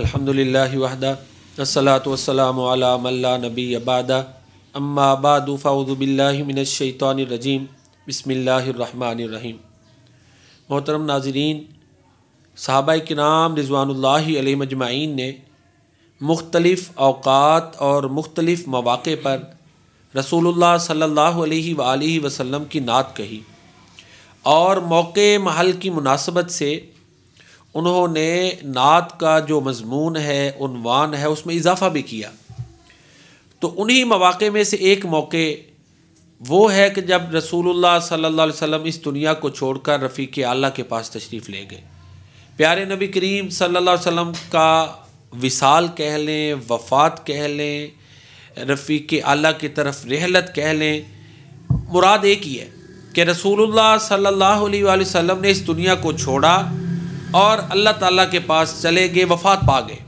अल्हम्दुलिल्लाहि वहदा अस्सलातु वस्सलामु अला मन ला नबी अबादा अम्मा बादु बिल्लाहि मिनश शैतानिर रजीम बिस्मिल्लाहिर रहमानिर रहीम मोहतरम नाजरीन किराम कराम अलैहिम अजमाइन ने मुख्तलिफ औकात और मुख्तलिफ मौाक़े पर रसूलुल्लाह सल्लल्लाहु अलैहि व आलिहि वसल्लम की नात कही और मौक़े महल की मुनासबत से उन्होंने नात का जो मजमून है उनवान है उसमें इजाफा भी किया तो उन्हीं मौाक़े में से एक मौके वो है कि जब रसूलुल्लाह सल्लल्लाहु अलैहि वसल्लम इस दुनिया को छोड़कर रफ़ी के आला के पास तशरीफ़ ले गए प्यारे नबी करीम सल्लल्लाहु अलैहि वसल्लम का विसाल कह लें वफात कह लें रफ़ी के आला की तरफ रहलत कह लें मुराद एक ही है कि रसूलुल्लाह सल्लल्लाहु अलैहि वसल्लम ने इस दुनिया को छोड़ा और अल्लाह ताला के पास चले गए वफ़ात पा गए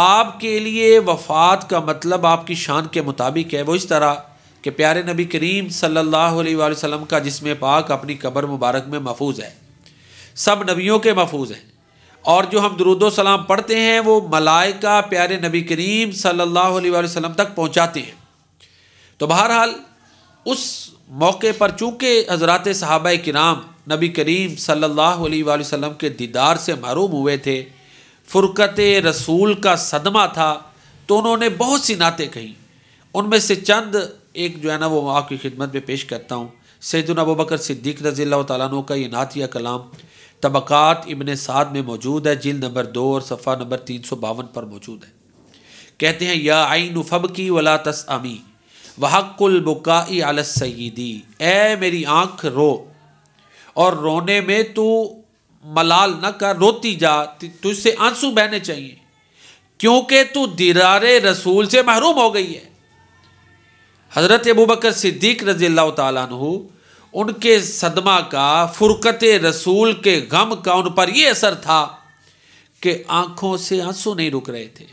आपके लिए वफ़ात का मतलब आपकी शान के मुताबिक है वो इस तरह कि प्यारे नबी करीम सल्लल्लाहु अलैहि वसल्लम का जिसम पाक अपनी कब्र मुबारक में महफूज है सब नबियों के महफूज हैं और जो हम दरुदो सलाम पढ़ते हैं वो मलाइका प्यारे नबी करीम सल्लल्लाहु अलैहि वसल्लम तक पहुंचाते हैं तो बहरहाल उस मौके पर चूँकि हजरात सहाबा कराम नबी करीम सल्लल्लाहु अलैहि वसल्लम के दीदार से महरूम हुए थे फ़ुरकत रसूल का सदमा था तो उन्होंने बहुत सी नातें कहीं उनमें से चंद एक जो है ना वो आपकी खिदमत में पेश करता हूँ सैदुल अबू बकर सिद्दीक रजील तु का ये नातिया कलाम तबक़ात इबन साद में मौजूद है जिल नंबर दो और सफ़ा नंबर तीन सौ बावन पर मौजूद है कहते हैं या आई नफब की वला तस अमी वहकुल बुकाई ए मेरी आँख रो और रोने में तू मलाल न कर रोती जा तुझसे आंसू बहने चाहिए क्योंकि तू दीरार रसूल से महरूम हो गई है हज़रत अबू बकर सिद्दीक रजी अल्लाह तु उनके सदमा का फ़ुरकत रसूल के गम का उन पर यह असर था कि आंखों से आंसू नहीं रुक रहे थे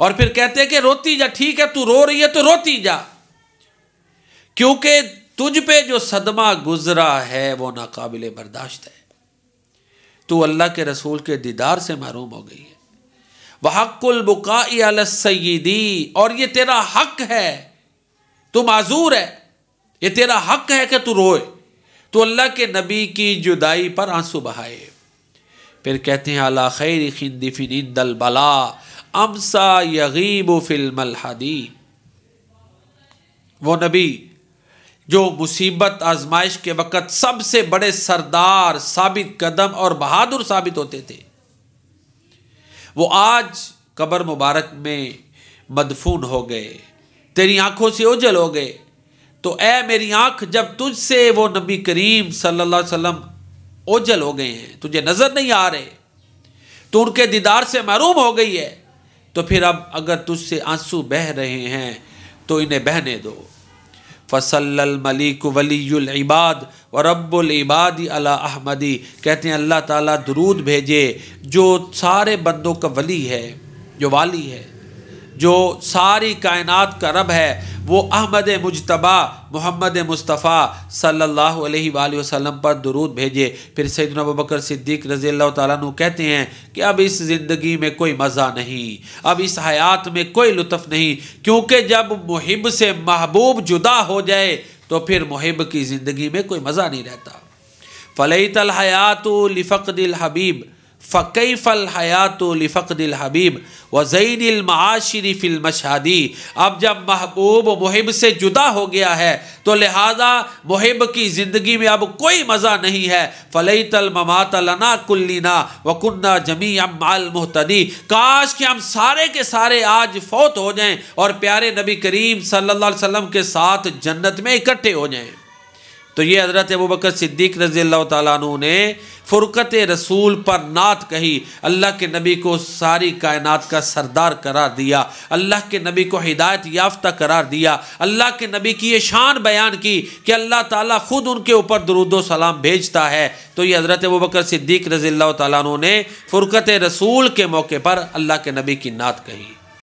और फिर कहते कि रोती जा ठीक है तू रो रही है तो रोती जा क्योंकि तुझ पे जो सदमा गुजरा है वो नाकाबिल बर्दाश्त है तू अल्लाह के रसूल के दीदार से महरूम हो गई है बुकाई अल सईदी और ये तेरा हक है तू माजूर है ये तेरा हक है कि तू रोए तो अल्लाह के नबी की जुदाई पर आंसू बहाए फिर कहते हैं अला खैर खिंदिफिन दल बला अमसा यगीब फिल्मल वो नबी जो मुसीबत आजमाइश के वक़्त सबसे बड़े सरदार साबित कदम और बहादुर साबित होते थे वो आज कबर मुबारक में मदफून हो गए तेरी आंखों से ओझल हो गए तो ऐ मेरी आंख जब तुझसे वो नबी करीम सल्लल्लाहु अलैहि वसल्लम ओझल हो गए हैं तुझे नज़र नहीं आ रहे तो उनके दीदार से महरूम हो गई है तो फिर अब अगर तुझसे आंसू बह रहे हैं तो इन्हें बहने दो फ़सलमलिक वलीबाद व रबुलबाद अला अहमदी कहते हैं अल्लाह ताला दरूद भेजे जो सारे बंदों का वली है जो वाली है जो सारी कायनात का रब है वो अहमद मुजतबा मोहम्मद मुस्तफ़ा सल्लल्लाहु अलैहि वसल्लम पर दरूद भेजे फिर सैदन बकर सिद्दीक रज़ी अल्लाह तु कहते हैं कि अब इस ज़िंदगी में कोई मज़ा नहीं अब इस हयात में कोई लुत्फ़ नहीं क्योंकि जब मुहिब से महबूब जुदा हो जाए तो फिर मुहिब की ज़िंदगी में कोई मज़ा नहीं रहता फ़लत हयात लिफ़क़ दिल हबीब फ़कई फ़ल हयातुल फ़कदिल हबीब व ज़ैन माशरी फ़िल मशहदी अब जब महबूब मुहिब से जुदा हो गया है तो लिहाजा मुहिब की ज़िंदगी में अब कोई मज़ा नहीं है फ़लई तल ममातलना कुल्लिना वकुन्ना जमी अमाल मुहतदी काश कि हम सारे के सारे आज फौत हो जाएँ और प्यारे नबी करीम सल्लल्लाहु अलैहि वसल्लम के साथ जन्नत में इकट्ठे हो जाएँ तो ये हज़रत अबू बकर सिद्दीक रज़ी तु ने फ़ुरक़त रसूल पर नात कही अल्लाह के नबी को सारी कायनात का सरदार करार दिया अल्लाह के नबी को हिदायत याफ्ता करार दिया अल्लाह के नबी की ये शान बयान की कि अल्लाह ताला ख़ुद उनके ऊपर दरुदो सलाम भेजता है तो ये हज़रत अबू बकर सिद्दीक रज़ी तु ने फ़ुरक़त रसूल के मौके पर अल्लाह के नबी की नात कही